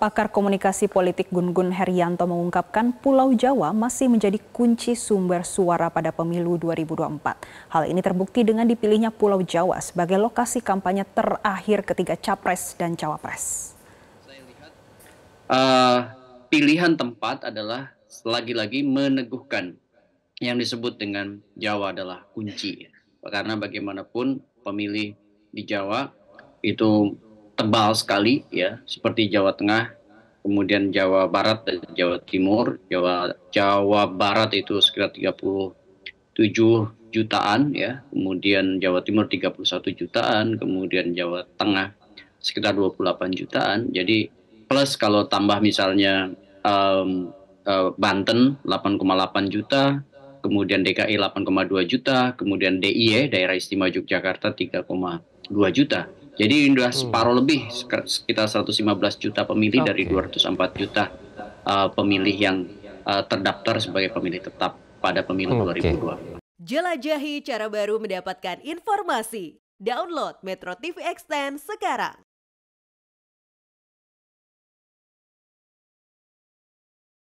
Pakar Komunikasi Politik Gun-Gun Herianto mengungkapkan Pulau Jawa masih menjadi kunci sumber suara pada pemilu 2024. Hal ini terbukti dengan dipilihnya Pulau Jawa sebagai lokasi kampanye terakhir ketiga Capres dan Cawapres. Uh, pilihan tempat adalah lagi-lagi meneguhkan yang disebut dengan Jawa adalah kunci. Karena bagaimanapun pemilih di Jawa itu tebal sekali ya seperti Jawa Tengah kemudian Jawa Barat dan Jawa Timur Jawa Jawa Barat itu sekitar 37 jutaan ya kemudian Jawa Timur 31 jutaan kemudian Jawa Tengah sekitar 28 jutaan jadi plus kalau tambah misalnya um, uh, Banten 8,8 juta kemudian DKI 8,2 juta kemudian DIY e, Daerah Istimewa Yogyakarta 3,2 juta jadi sudah hmm. separuh lebih sekitar 115 juta pemilih okay. dari 204 juta uh, pemilih yang uh, terdaftar sebagai pemilih tetap pada pemilu okay. 2002. Jelajahi cara baru mendapatkan informasi. Download Metro TV Extend sekarang.